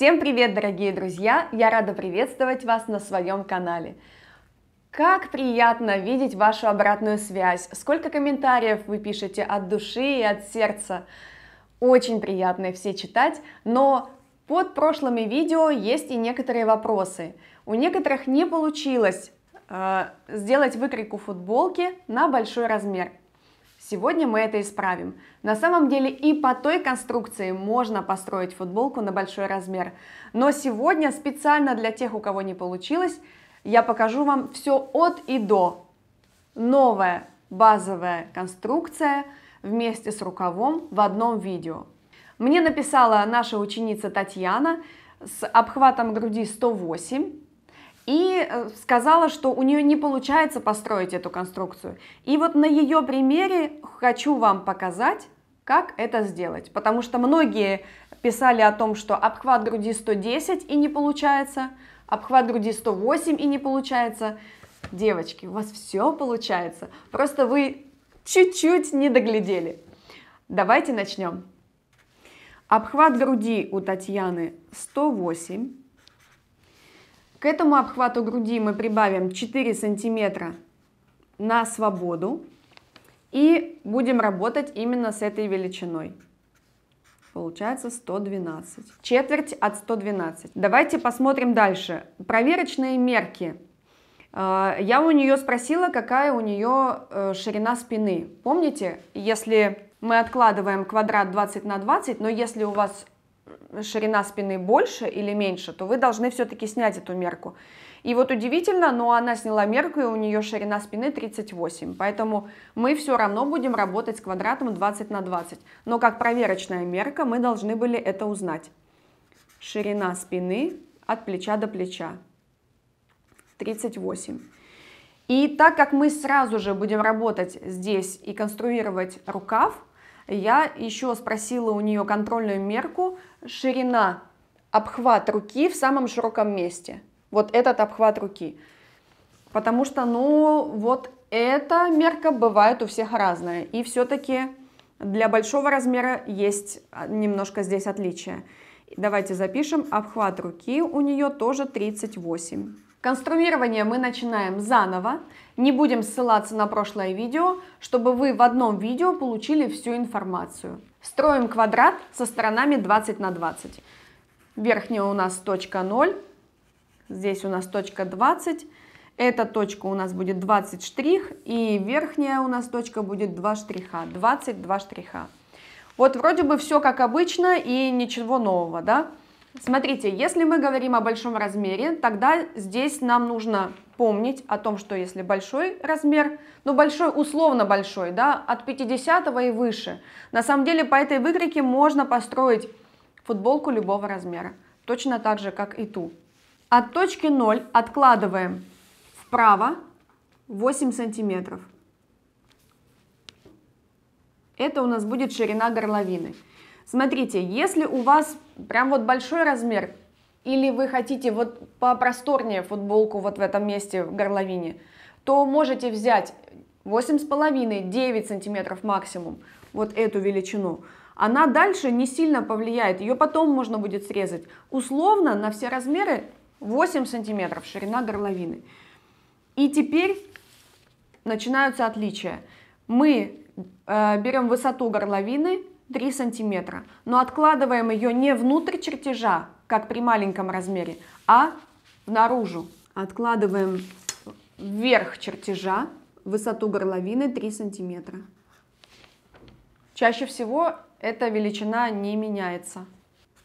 Всем привет, дорогие друзья! Я рада приветствовать вас на своем канале. Как приятно видеть вашу обратную связь! Сколько комментариев вы пишете от души и от сердца! Очень приятно их все читать, но под прошлыми видео есть и некоторые вопросы. У некоторых не получилось э, сделать выкройку футболки на большой размер. Сегодня мы это исправим. На самом деле и по той конструкции можно построить футболку на большой размер. Но сегодня специально для тех, у кого не получилось, я покажу вам все от и до. Новая базовая конструкция вместе с рукавом в одном видео. Мне написала наша ученица Татьяна с обхватом груди 108 и э, сказала, что у нее не получается построить эту конструкцию. И вот на ее примере хочу вам показать, как это сделать. Потому что многие писали о том, что обхват груди 110 и не получается, обхват груди 108 и не получается. Девочки, у вас все получается, просто вы чуть-чуть не доглядели. Давайте начнем. Обхват груди у Татьяны 108 к этому обхвату груди мы прибавим 4 сантиметра на свободу и будем работать именно с этой величиной. Получается 112. Четверть от 112. Давайте посмотрим дальше. Проверочные мерки. А, я у нее спросила, какая у нее э, ширина спины. Помните, если мы откладываем квадрат 20 на 20, но если у вас ширина спины больше или меньше, то вы должны все-таки снять эту мерку. И вот удивительно, но она сняла мерку, и у нее ширина спины 38. Поэтому мы все равно будем работать с квадратом 20 на 20. Но как проверочная мерка мы должны были это узнать. Ширина спины от плеча до плеча 38. И так как мы сразу же будем работать здесь и конструировать рукав, я еще спросила у нее контрольную мерку, ширина, обхват руки в самом широком месте. Вот этот обхват руки. Потому что, ну, вот эта мерка бывает у всех разная. И все-таки для большого размера есть а, немножко здесь отличие. Давайте запишем. Обхват руки у нее тоже 38. Конструирование мы начинаем заново, не будем ссылаться на прошлое видео, чтобы вы в одном видео получили всю информацию. Строим квадрат со сторонами 20 на 20. Верхняя у нас точка 0, здесь у нас точка 20, эта точка у нас будет 20 штрих, и верхняя у нас точка будет 2 штриха, 22 штриха. Вот вроде бы все как обычно и ничего нового, да? Смотрите, если мы говорим о большом размере, тогда здесь нам нужно помнить о том, что если большой размер, ну большой, условно большой, да, от 50 и выше, на самом деле по этой выкройке можно построить футболку любого размера, точно так же, как и ту. От точки 0 откладываем вправо 8 сантиметров. Это у нас будет ширина горловины. Смотрите, если у вас прям вот большой размер, или вы хотите вот попросторнее футболку вот в этом месте, в горловине, то можете взять 8,5-9 сантиметров максимум, вот эту величину. Она дальше не сильно повлияет, ее потом можно будет срезать. Условно на все размеры 8 сантиметров ширина горловины. И теперь начинаются отличия. Мы э, берем высоту горловины, 3 см, но откладываем ее не внутрь чертежа, как при маленьком размере, а наружу. Откладываем вверх чертежа, высоту горловины 3 см. Чаще всего эта величина не меняется.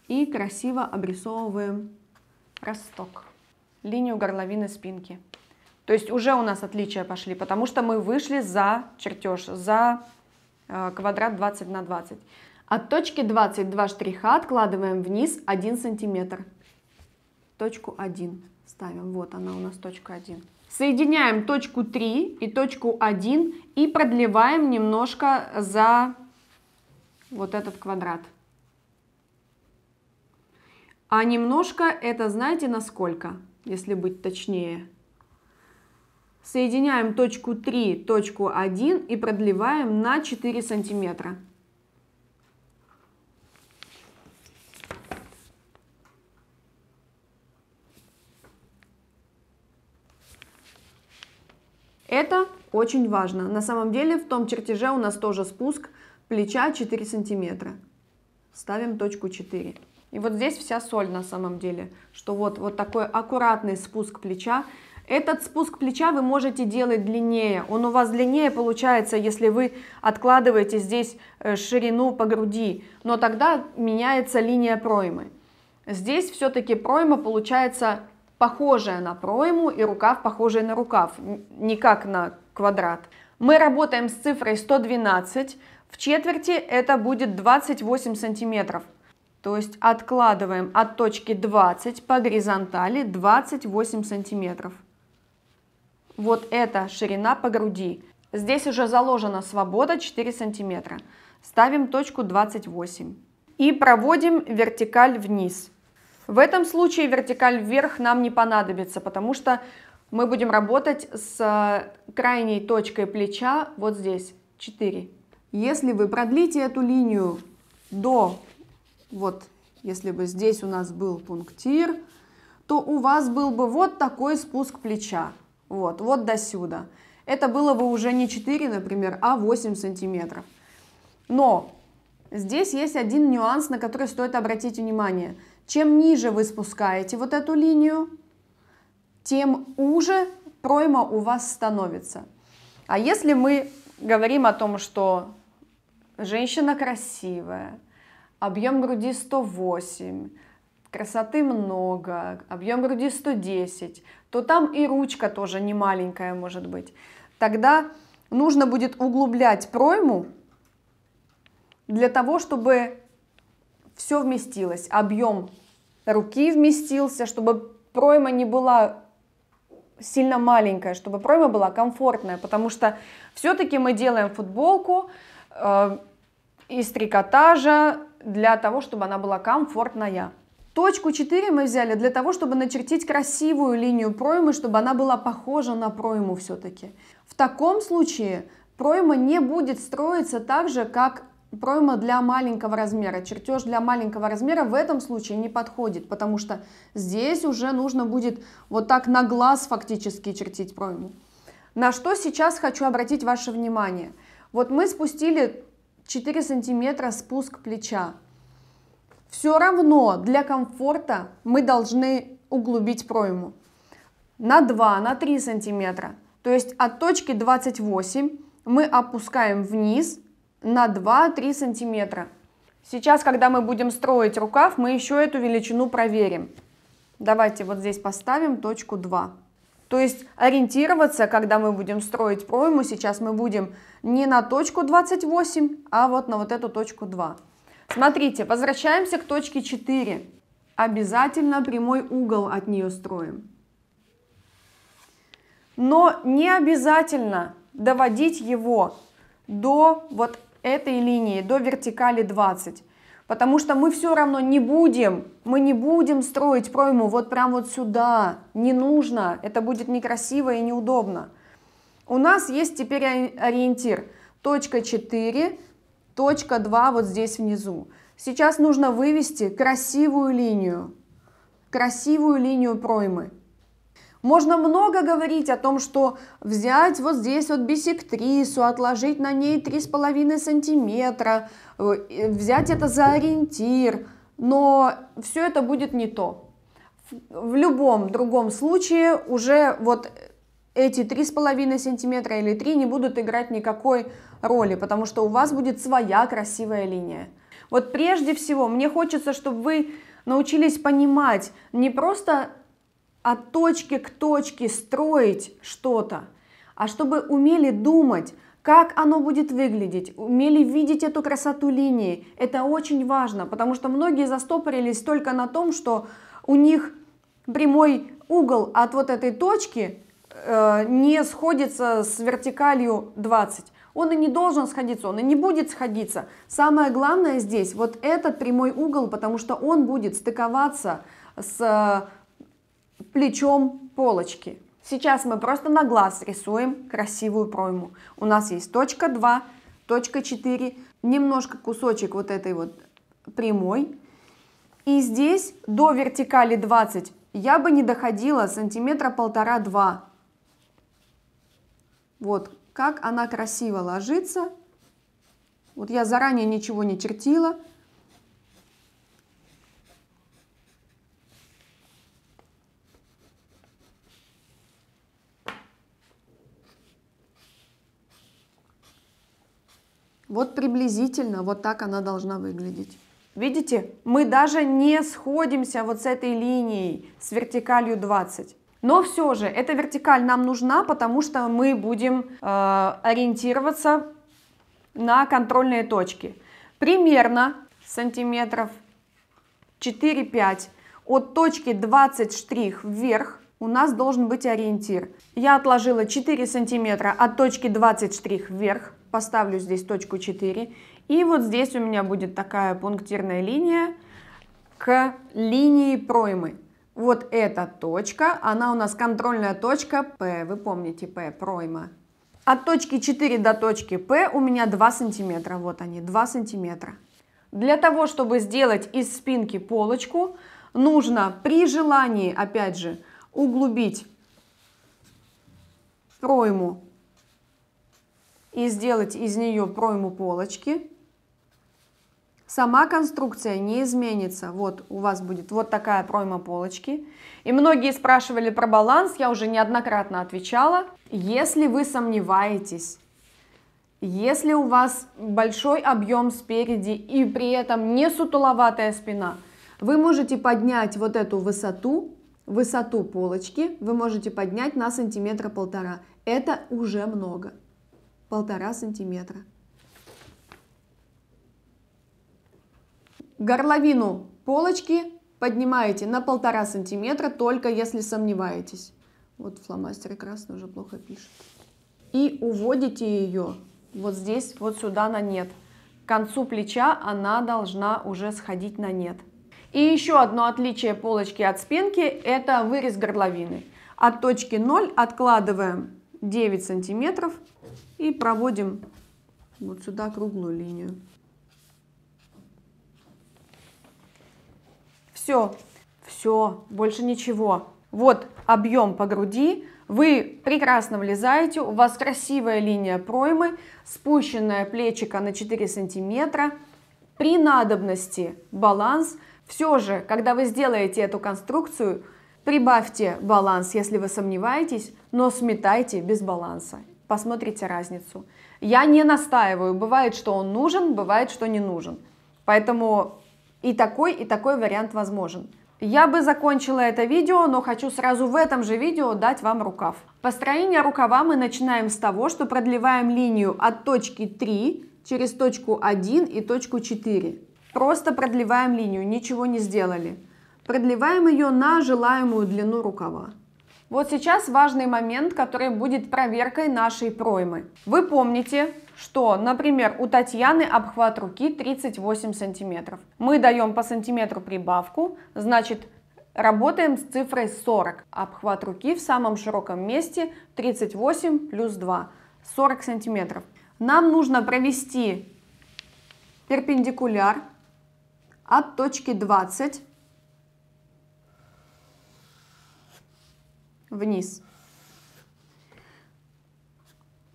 И красиво обрисовываем росток, линию горловины спинки. То есть уже у нас отличия пошли, потому что мы вышли за чертеж, за Э, квадрат 20 на 20. От точки 20 два штриха откладываем вниз 1 сантиметр. Точку 1 ставим. Вот она у нас точка 1. Соединяем точку 3 и точку 1 и продлеваем немножко за вот этот квадрат. А немножко это знаете на сколько, если быть точнее? Соединяем точку 3, точку 1 и продлеваем на 4 сантиметра. Это очень важно. На самом деле в том чертеже у нас тоже спуск плеча 4 сантиметра. Ставим точку 4. И вот здесь вся соль на самом деле, что вот, вот такой аккуратный спуск плеча этот спуск плеча вы можете делать длиннее. Он у вас длиннее получается, если вы откладываете здесь э, ширину по груди, но тогда меняется линия проймы. Здесь все-таки пройма получается похожая на пройму и рукав похожий на рукав, не как на квадрат. Мы работаем с цифрой 112, в четверти это будет 28 сантиметров. То есть откладываем от точки 20 по горизонтали 28 сантиметров. Вот это ширина по груди. Здесь уже заложена свобода 4 сантиметра. Ставим точку 28. И проводим вертикаль вниз. В этом случае вертикаль вверх нам не понадобится, потому что мы будем работать с э, крайней точкой плеча вот здесь, 4. Если вы продлите эту линию до, вот, если бы здесь у нас был пунктир, то у вас был бы вот такой спуск плеча. Вот, вот до сюда. Это было бы уже не 4, например, а 8 сантиметров. Но здесь есть один нюанс, на который стоит обратить внимание. Чем ниже вы спускаете вот эту линию, тем уже пройма у вас становится. А если мы говорим о том, что женщина красивая, объем груди 108, красоты много, объем груди 110, то там и ручка тоже не маленькая может быть. Тогда нужно будет углублять пройму для того, чтобы все вместилось, объем руки вместился, чтобы пройма не была сильно маленькая, чтобы пройма была комфортная, потому что все-таки мы делаем футболку э, из трикотажа для того, чтобы она была комфортная. Точку 4 мы взяли для того, чтобы начертить красивую линию проймы, чтобы она была похожа на пройму все-таки. В таком случае пройма не будет строиться так же, как пройма для маленького размера. Чертеж для маленького размера в этом случае не подходит, потому что здесь уже нужно будет вот так на глаз фактически чертить пройму. На что сейчас хочу обратить ваше внимание. Вот мы спустили 4 сантиметра спуск плеча. Все равно для комфорта мы должны углубить пройму на 2, на 3 сантиметра. То есть от точки 28 мы опускаем вниз на 2-3 сантиметра. Сейчас, когда мы будем строить рукав, мы еще эту величину проверим. Давайте вот здесь поставим точку 2. То есть ориентироваться, когда мы будем строить пройму, сейчас мы будем не на точку 28, а вот на вот эту точку 2. Смотрите, возвращаемся к точке 4. Обязательно прямой угол от нее строим. Но не обязательно доводить его до вот этой линии, до вертикали 20. Потому что мы все равно не будем, мы не будем строить пройму вот прям вот сюда. Не нужно, это будет некрасиво и неудобно. У нас есть теперь ориентир. Точка 4, точка 2 вот здесь внизу. Сейчас нужно вывести красивую линию, красивую линию проймы. Можно много говорить о том, что взять вот здесь вот бисектрису, отложить на ней 3,5 сантиметра, э, взять это за ориентир, но все это будет не то. В любом другом случае уже вот эти 3,5 сантиметра или 3 не будут играть никакой роли, потому что у вас будет своя красивая линия. Вот прежде всего мне хочется, чтобы вы научились понимать не просто от точки к точке строить что-то, а чтобы умели думать, как оно будет выглядеть, умели видеть эту красоту линии. Это очень важно, потому что многие застопорились только на том, что у них прямой угол от вот этой точки Э, не сходится с вертикалью 20. Он и не должен сходиться, он и не будет сходиться. Самое главное здесь вот этот прямой угол, потому что он будет стыковаться с э, плечом полочки. Сейчас мы просто на глаз рисуем красивую пройму. У нас есть точка 2, точка 4, немножко кусочек вот этой вот прямой. И здесь до вертикали 20 я бы не доходила сантиметра полтора-два. Вот, как она красиво ложится. Вот я заранее ничего не чертила. Вот приблизительно вот так она должна выглядеть. Видите, мы даже не сходимся вот с этой линией, с вертикалью 20. Но все же эта вертикаль нам нужна, потому что мы будем э, ориентироваться на контрольные точки. Примерно сантиметров 4-5 от точки 20 штрих вверх у нас должен быть ориентир. Я отложила 4 сантиметра от точки 20 штрих вверх, поставлю здесь точку 4. И вот здесь у меня будет такая пунктирная линия к линии проймы. Вот эта точка, она у нас контрольная точка P, вы помните P, пройма. От точки 4 до точки P у меня 2 сантиметра, вот они, 2 сантиметра. Для того, чтобы сделать из спинки полочку, нужно при желании, опять же, углубить пройму и сделать из нее пройму полочки сама конструкция не изменится. Вот у вас будет вот такая пройма полочки. И многие спрашивали про баланс, я уже неоднократно отвечала. Если вы сомневаетесь, если у вас большой объем спереди и при этом не сутуловатая спина, вы можете поднять вот эту высоту, высоту полочки, вы можете поднять на сантиметра полтора. Это уже много. Полтора сантиметра. Горловину полочки поднимаете на полтора сантиметра, только если сомневаетесь. Вот фломастер красный уже плохо пишет. И уводите ее вот здесь, вот сюда на нет. К концу плеча она должна уже сходить на нет. И еще одно отличие полочки от спинки – это вырез горловины. От точки 0 откладываем 9 сантиметров и проводим вот сюда круглую линию. Все, все, больше ничего. Вот объем по груди, вы прекрасно влезаете, у вас красивая линия проймы, спущенная плечика на 4 сантиметра. При надобности баланс. Все же, когда вы сделаете эту конструкцию, прибавьте баланс, если вы сомневаетесь, но сметайте без баланса. Посмотрите разницу. Я не настаиваю, бывает, что он нужен, бывает, что не нужен. Поэтому и такой, и такой вариант возможен. Я бы закончила это видео, но хочу сразу в этом же видео дать вам рукав. Построение рукава мы начинаем с того, что продлеваем линию от точки 3 через точку 1 и точку 4. Просто продлеваем линию, ничего не сделали. Продлеваем ее на желаемую длину рукава. Вот сейчас важный момент, который будет проверкой нашей проймы. Вы помните, что, например, у Татьяны обхват руки 38 сантиметров. Мы даем по сантиметру прибавку, значит, Работаем с цифрой 40. Обхват руки в самом широком месте 38 плюс 2, 40 сантиметров. Нам нужно провести перпендикуляр от точки 20 вниз.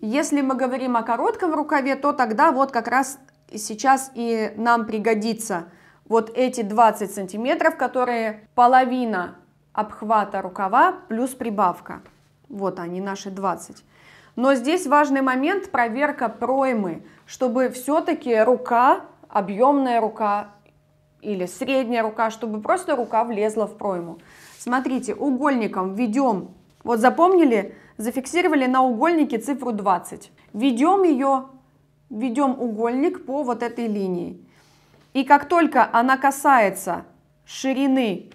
Если мы говорим о коротком рукаве, то тогда вот как раз сейчас и нам пригодится вот эти 20 сантиметров, которые половина обхвата рукава плюс прибавка. Вот они, наши 20. Но здесь важный момент проверка проймы, чтобы все-таки рука, объемная рука или средняя рука, чтобы просто рука влезла в пройму. Смотрите, угольником ведем вот запомнили, зафиксировали на угольнике цифру 20. Ведем ее, ведем угольник по вот этой линии. И как только она касается ширины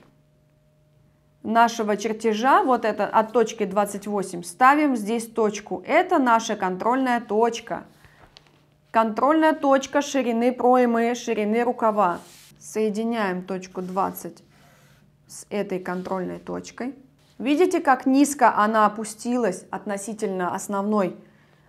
нашего чертежа, вот это от точки 28, ставим здесь точку. Это наша контрольная точка. Контрольная точка ширины проймы, ширины рукава. Соединяем точку 20 с этой контрольной точкой. Видите, как низко она опустилась относительно основной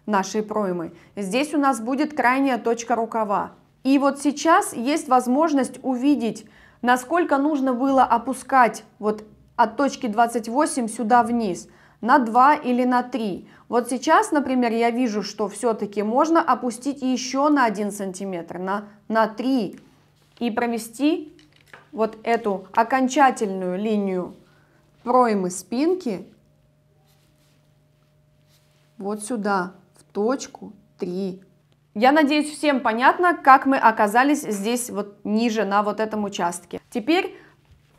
нашей проймы? Здесь у нас будет крайняя точка рукава. И вот сейчас есть возможность увидеть, насколько нужно было опускать вот от точки 28 сюда вниз, на 2 или на 3. Вот сейчас, например, я вижу, что все-таки можно опустить еще на 1 сантиметр, на, на 3, и провести вот эту окончательную линию проймы спинки вот сюда, в точку 3. Я надеюсь, всем понятно, как мы оказались здесь вот ниже на вот этом участке. Теперь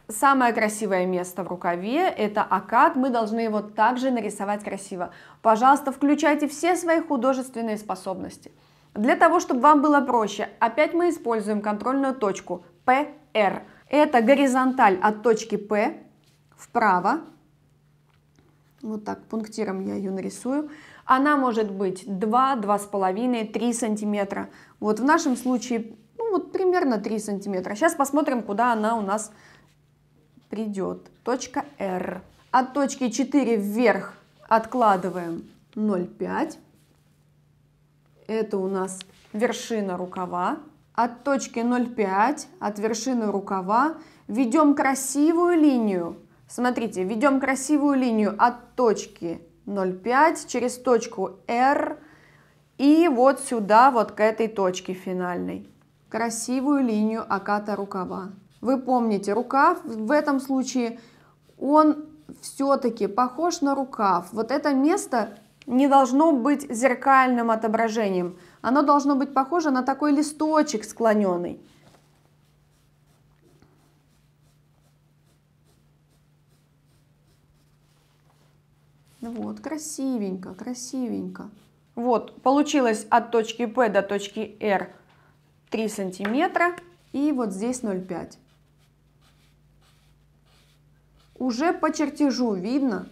самое красивое место в рукаве – это акад. Мы должны его также нарисовать красиво. Пожалуйста, включайте все свои художественные способности. Для того, чтобы вам было проще, опять мы используем контрольную точку PR. Это горизонталь от точки P вправо. Вот так пунктиром я ее нарисую. Она может быть 2, 2,5, 3 сантиметра. Вот в нашем случае, ну вот примерно 3 сантиметра. Сейчас посмотрим, куда она у нас придет. Точка R. От точки 4 вверх откладываем 0,5. Это у нас вершина рукава. От точки 0,5, от вершины рукава ведем красивую линию Смотрите, ведем красивую линию от точки 0,5 через точку R и вот сюда, вот к этой точке финальной. Красивую линию оката рукава. Вы помните, рукав в этом случае, он все-таки похож на рукав. Вот это место не должно быть зеркальным отображением. Оно должно быть похоже на такой листочек склоненный. Ну вот, красивенько, красивенько. Вот, получилось от точки P до точки R 3 сантиметра. И вот здесь 0,5. Уже по чертежу видно,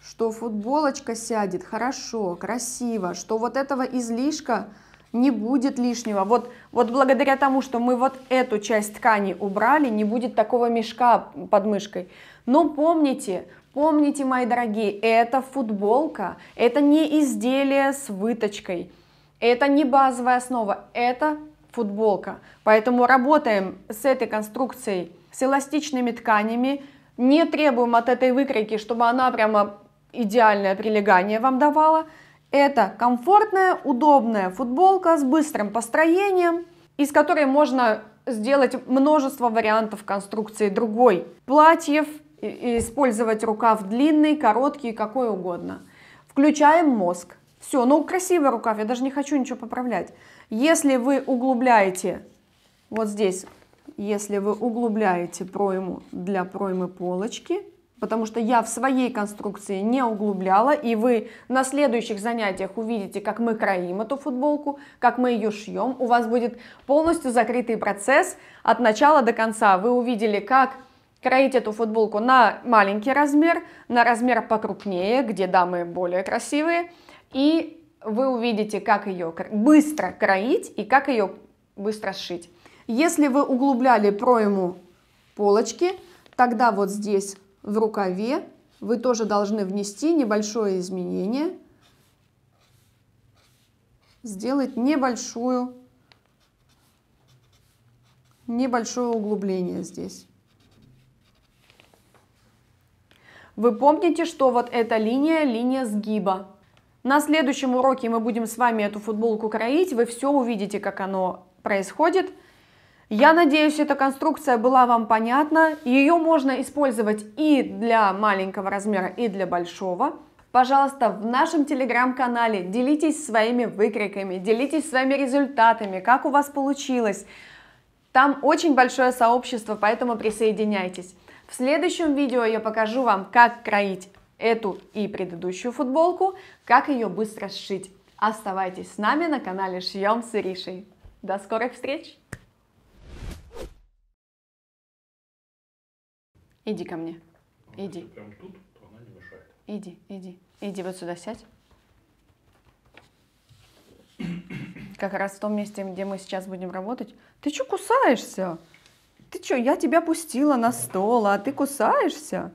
что футболочка сядет хорошо, красиво, что вот этого излишка не будет лишнего. Вот, вот благодаря тому, что мы вот эту часть ткани убрали, не будет такого мешка под мышкой. Но помните, Помните, мои дорогие, это футболка, это не изделие с выточкой, это не базовая основа, это футболка. Поэтому работаем с этой конструкцией, с эластичными тканями, не требуем от этой выкройки, чтобы она прямо идеальное прилегание вам давала. Это комфортная, удобная футболка с быстрым построением, из которой можно сделать множество вариантов конструкции другой. Платьев, использовать рукав длинный, короткий, какой угодно. Включаем мозг. Все, ну красивый рукав, я даже не хочу ничего поправлять. Если вы углубляете, вот здесь, если вы углубляете пройму для проймы полочки, потому что я в своей конструкции не углубляла, и вы на следующих занятиях увидите, как мы кроим эту футболку, как мы ее шьем. У вас будет полностью закрытый процесс от начала до конца. Вы увидели, как Кроить эту футболку на маленький размер, на размер покрупнее, где дамы более красивые. И вы увидите, как ее быстро кроить и как ее быстро сшить. Если вы углубляли пройму полочки, тогда вот здесь в рукаве вы тоже должны внести небольшое изменение, сделать небольшую, небольшое углубление здесь. Вы помните, что вот эта линия – линия сгиба. На следующем уроке мы будем с вами эту футболку кроить, вы все увидите, как оно происходит. Я надеюсь, эта конструкция была вам понятна. Ее можно использовать и для маленького размера, и для большого. Пожалуйста, в нашем телеграм-канале делитесь своими выкриками, делитесь своими результатами, как у вас получилось. Там очень большое сообщество, поэтому присоединяйтесь. В следующем видео я покажу вам, как кроить эту и предыдущую футболку, как ее быстро сшить. Оставайтесь с нами на канале Шьем с Иришей. До скорых встреч! Иди ко мне. Иди. Иди, иди. Иди вот сюда сядь. Как раз в том месте, где мы сейчас будем работать. Ты что кусаешься? ты что, я тебя пустила на стол, а ты кусаешься?